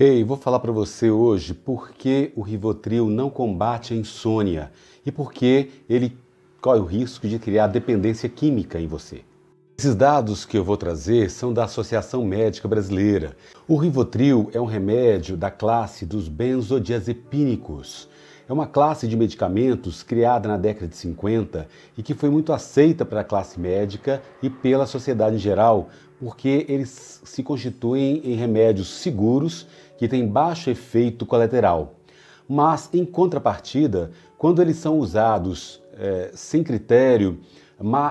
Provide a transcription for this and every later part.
Ei, vou falar para você hoje por que o Rivotril não combate a insônia e por que ele corre o risco de criar dependência química em você. Esses dados que eu vou trazer são da Associação Médica Brasileira. O Rivotril é um remédio da classe dos benzodiazepínicos. É uma classe de medicamentos criada na década de 50 e que foi muito aceita pela classe médica e pela sociedade em geral, porque eles se constituem em remédios seguros que têm baixo efeito colateral. Mas, em contrapartida, quando eles são usados é, sem critério,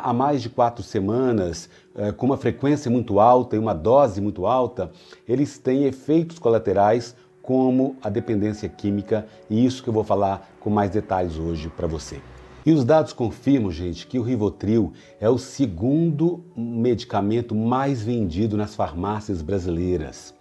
há mais de quatro semanas, é, com uma frequência muito alta e uma dose muito alta, eles têm efeitos colaterais como a dependência química, e isso que eu vou falar com mais detalhes hoje para você. E os dados confirmam, gente, que o Rivotril é o segundo medicamento mais vendido nas farmácias brasileiras.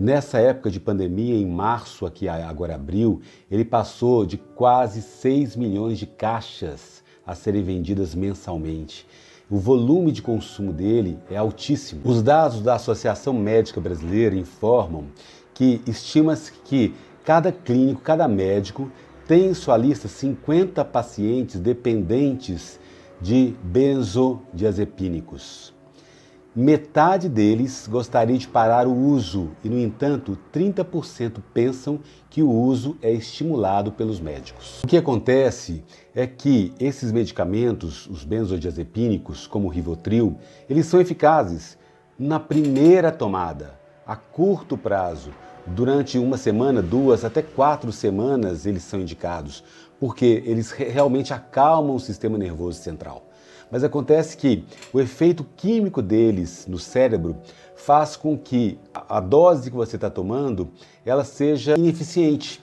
Nessa época de pandemia, em março, aqui agora abril, ele passou de quase 6 milhões de caixas a serem vendidas mensalmente. O volume de consumo dele é altíssimo. Os dados da Associação Médica Brasileira informam que estima-se que cada clínico, cada médico tem em sua lista 50 pacientes dependentes de benzodiazepínicos. Metade deles gostaria de parar o uso e, no entanto, 30% pensam que o uso é estimulado pelos médicos. O que acontece é que esses medicamentos, os benzodiazepínicos, como o Rivotril, eles são eficazes na primeira tomada, a curto prazo. Durante uma semana, duas, até quatro semanas eles são indicados, porque eles realmente acalmam o sistema nervoso central. Mas acontece que o efeito químico deles no cérebro faz com que a dose que você está tomando ela seja ineficiente.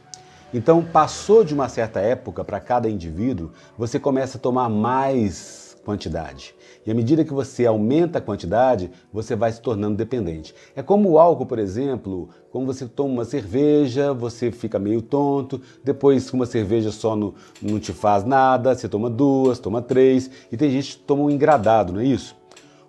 Então, passou de uma certa época para cada indivíduo, você começa a tomar mais quantidade. E à medida que você aumenta a quantidade, você vai se tornando dependente. É como o álcool, por exemplo, quando você toma uma cerveja, você fica meio tonto, depois uma cerveja só não, não te faz nada, você toma duas, toma três, e tem gente que toma um engradado, não é isso?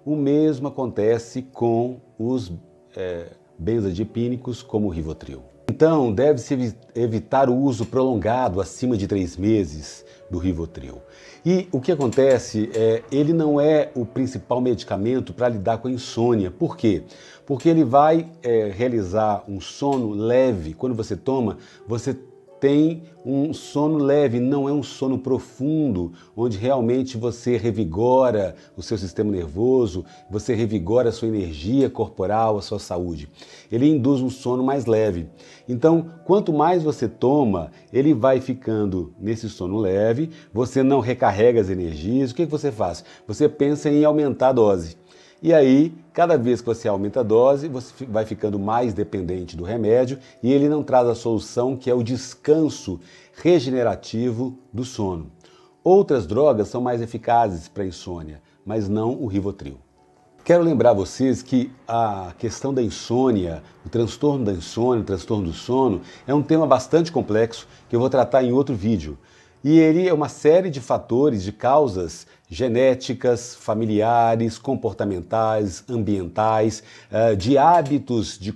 O mesmo acontece com os é, eh, benzodiapínicos como o Rivotril. Então, deve-se evitar o uso prolongado, acima de três meses, do Rivotril. E o que acontece é, ele não é o principal medicamento para lidar com a insônia. Por quê? Porque ele vai é, realizar um sono leve. Quando você toma, você tem um sono leve, não é um sono profundo, onde realmente você revigora o seu sistema nervoso, você revigora a sua energia corporal, a sua saúde. Ele induz um sono mais leve. Então, quanto mais você toma, ele vai ficando nesse sono leve, você não recarrega as energias. O que você faz? Você pensa em aumentar a dose. E aí, cada vez que você aumenta a dose, você vai ficando mais dependente do remédio e ele não traz a solução que é o descanso regenerativo do sono. Outras drogas são mais eficazes para insônia, mas não o Rivotril. Quero lembrar vocês que a questão da insônia, o transtorno da insônia, o transtorno do sono, é um tema bastante complexo que eu vou tratar em outro vídeo. E ele é uma série de fatores, de causas genéticas, familiares, comportamentais, ambientais, eh, de hábitos de,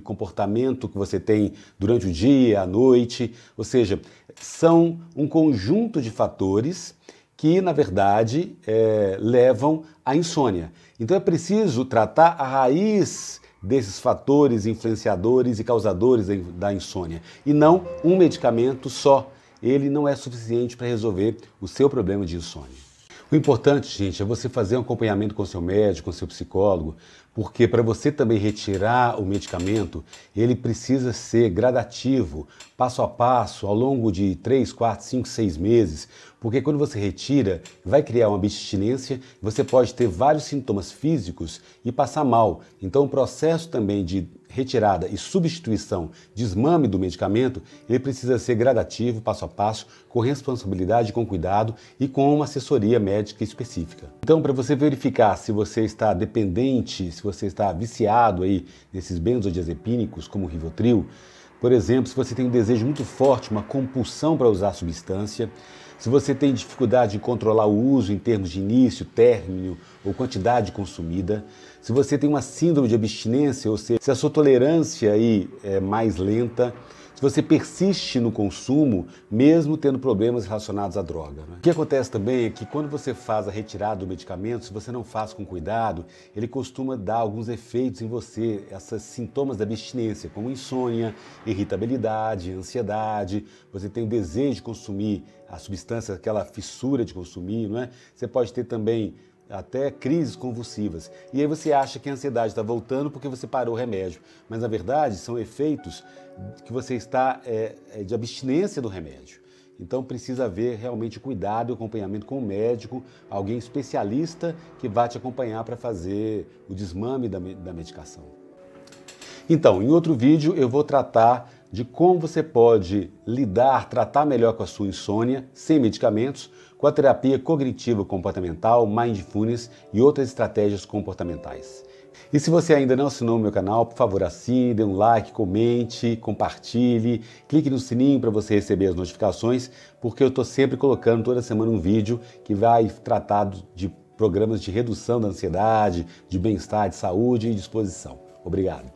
comportamento que você tem durante o dia, à noite, ou seja, são um conjunto de fatores que, na verdade, eh, levam à insônia. Então é preciso tratar a raiz desses fatores influenciadores e causadores da insônia e não um medicamento só. Ele não é suficiente para resolver o seu problema de insônia. O importante, gente, é você fazer um acompanhamento com seu médico, com seu psicólogo, porque para você também retirar o medicamento, ele precisa ser gradativo, passo a passo, ao longo de 3, 4, 5, 6 meses, porque quando você retira, vai criar uma abstinência, você pode ter vários sintomas físicos e passar mal. Então, o processo também de retirada e substituição de do medicamento, ele precisa ser gradativo, passo a passo, com responsabilidade, com cuidado e com uma assessoria médica específica. Então, para você verificar se você está dependente, se você está viciado aí nesses benzodiazepínicos como o Rivotril, por exemplo, se você tem um desejo muito forte, uma compulsão para usar a substância, se você tem dificuldade de controlar o uso em termos de início, término ou quantidade consumida, se você tem uma síndrome de abstinência, ou seja, se a sua tolerância aí é mais lenta, se você persiste no consumo, mesmo tendo problemas relacionados à droga. Né? O que acontece também é que quando você faz a retirada do medicamento, se você não faz com cuidado, ele costuma dar alguns efeitos em você, esses sintomas da abstinência, como insônia, irritabilidade, ansiedade, você tem o desejo de consumir a substância, aquela fissura de consumir, não é? Você pode ter também até crises convulsivas. E aí você acha que a ansiedade está voltando porque você parou o remédio. Mas na verdade são efeitos que você está é, de abstinência do remédio. Então precisa haver realmente cuidado e acompanhamento com o médico, alguém especialista que vá te acompanhar para fazer o desmame da, da medicação. Então, em outro vídeo eu vou tratar de como você pode lidar, tratar melhor com a sua insônia sem medicamentos, com a terapia cognitiva comportamental, mindfulness e outras estratégias comportamentais. E se você ainda não assinou o meu canal, por favor assine, dê um like, comente, compartilhe, clique no sininho para você receber as notificações, porque eu estou sempre colocando toda semana um vídeo que vai tratar de programas de redução da ansiedade, de bem-estar, de saúde e disposição. Obrigado.